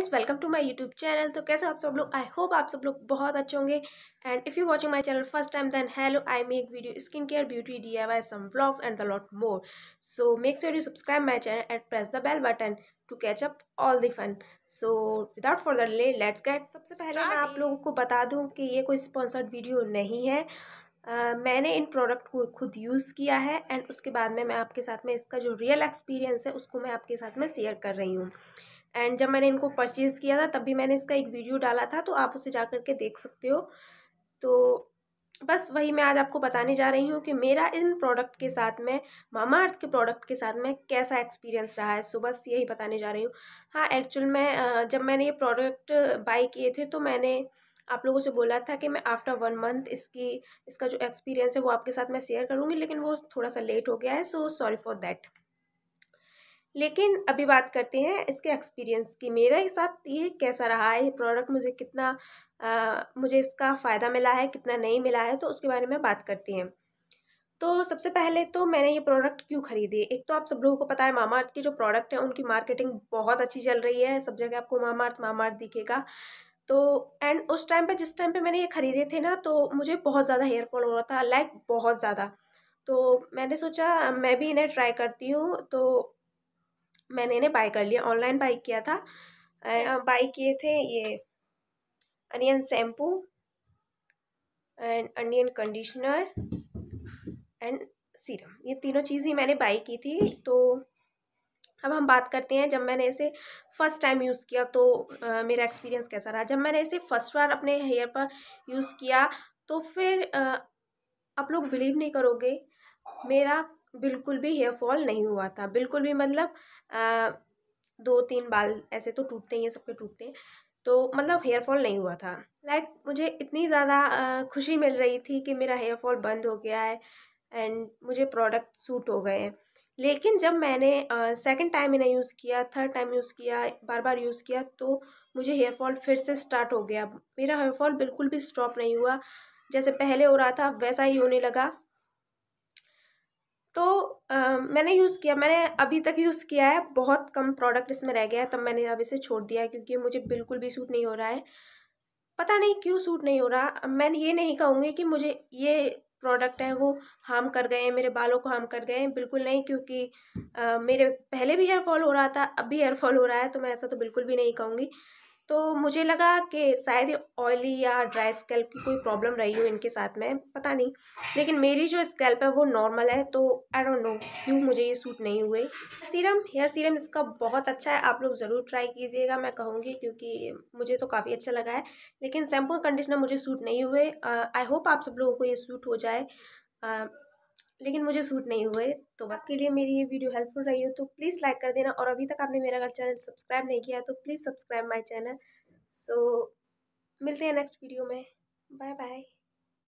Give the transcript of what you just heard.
Friends welcome to my YouTube channel तो कैसे आप सब लोग आई होप आप सब लोग बहुत अच्छे होंगे and if you watching my channel first time then hello I make video skin care beauty D I Y some vlogs and the lot more so make sure you subscribe my channel and press the bell button to catch up all the fun so without further ado let's get सबसे पहले मैं आप लोगों को बता दूँ कि ये कोई स्पॉन्सर्ड वीडियो नहीं है Uh, मैंने इन प्रोडक्ट को खुद यूज़ किया है एंड उसके बाद में मैं आपके साथ में इसका जो रियल एक्सपीरियंस है उसको मैं आपके साथ में शेयर कर रही हूँ एंड जब मैंने इनको परचेज़ किया था तब भी मैंने इसका एक वीडियो डाला था तो आप उसे जा कर के देख सकते हो तो बस वही मैं आज आपको बताने जा रही हूँ कि मेरा इन प्रोडक्ट के साथ में मामा अर्थ के प्रोडक्ट के साथ में कैसा एक्सपीरियंस रहा है सो बस यही बताने जा रही हूँ हाँ एक्चुअल मैं जब मैंने ये प्रोडक्ट बाई किए थे तो मैंने आप लोगों से बोला था कि मैं आफ्टर वन मंथ इसकी इसका जो एक्सपीरियंस है वो आपके साथ मैं शेयर करूँगी लेकिन वो थोड़ा सा लेट हो गया है सो सॉरी फॉर देट लेकिन अभी बात करते हैं इसके एक्सपीरियंस की मेरे साथ ये कैसा रहा है ये प्रोडक्ट मुझे कितना आ, मुझे इसका फ़ायदा मिला है कितना नहीं मिला है तो उसके बारे में बात करती हैं तो सबसे पहले तो मैंने ये प्रोडक्ट क्यों खरीदे एक तो आप सब लोगों को पता है मामा अर्थ के जो प्रोडक्ट हैं उनकी मार्केटिंग बहुत अच्छी चल रही है सब जगह आपको मामा अर्थ मामा अर्थ दिखेगा तो एंड उस टाइम पे जिस टाइम पे मैंने ये ख़रीदे थे ना तो मुझे बहुत ज़्यादा हेयर फॉल हो रहा था लाइक बहुत ज़्यादा तो मैंने सोचा मैं भी इन्हें ट्राई करती हूँ तो मैंने इन्हें बाई कर लिया ऑनलाइन बाई किया था बाई किए थे ये onion shampoo and onion conditioner and serum ये तीनों चीज़ ही मैंने बाई की थी तो अब हम बात करते हैं जब मैंने इसे फ़र्स्ट टाइम यूज़ किया तो आ, मेरा एक्सपीरियंस कैसा रहा जब मैंने इसे फ़र्स्ट बार अपने हेयर पर यूज़ किया तो फिर आ, आप लोग बिलीव नहीं करोगे मेरा बिल्कुल भी हेयर फॉल नहीं हुआ था बिल्कुल भी मतलब आ, दो तीन बाल ऐसे तो टूटते ही हैं सबके टूटते हैं तो मतलब हेयर फॉल नहीं हुआ था लाइक like, मुझे इतनी ज़्यादा खुशी मिल रही थी कि मेरा हेयर फॉल बंद हो गया है एंड मुझे प्रोडक्ट सूट हो गए हैं लेकिन जब मैंने सेकंड टाइम इन्हें यूज़ किया थर्ड टाइम यूज़ किया बार बार यूज़ किया तो मुझे हेयर फॉल फिर से स्टार्ट हो गया मेरा हेयर फॉल बिल्कुल भी स्टॉप नहीं हुआ जैसे पहले हो रहा था वैसा ही होने लगा तो आ, मैंने यूज़ किया मैंने अभी तक यूज़ किया है बहुत कम प्रोडक्ट इसमें रह गया है तब मैंने अब इसे छोड़ दिया है क्योंकि मुझे बिल्कुल भी सूट नहीं हो रहा है पता नहीं क्यों सूट नहीं हो रहा मैं ये नहीं कहूँगी कि मुझे ये प्रोडक्ट है वो हार्म कर गए हैं मेरे बालों को हार्म कर गए हैं बिल्कुल नहीं क्योंकि आ, मेरे पहले भी हेयर फॉल हो रहा था अब भी हेयर फॉल हो रहा है तो मैं ऐसा तो बिल्कुल भी नहीं कहूँगी तो मुझे लगा कि शायद ऑयली या ड्राई स्कैल्प की कोई प्रॉब्लम रही हो इनके साथ में पता नहीं लेकिन मेरी जो स्कैल्प है वो नॉर्मल है तो आई डोंट नो क्यों मुझे ये सूट नहीं हुए सीरम हेयर सीरम इसका बहुत अच्छा है आप लोग ज़रूर ट्राई कीजिएगा मैं कहूँगी क्योंकि मुझे तो काफ़ी अच्छा लगा है लेकिन शैम्पू कंडीशनर मुझे सूट नहीं हुए आई होप आप सब लोगों को ये सूट हो जाए लेकिन मुझे सूट नहीं हुए तो बस हाँ। के लिए मेरी ये वीडियो हेल्पफुल रही हो तो प्लीज़ लाइक कर देना और अभी तक आपने मेरा अगर चैनल सब्सक्राइब नहीं किया तो please subscribe my channel so मिलते हैं नेक्स्ट वीडियो में बाय बाय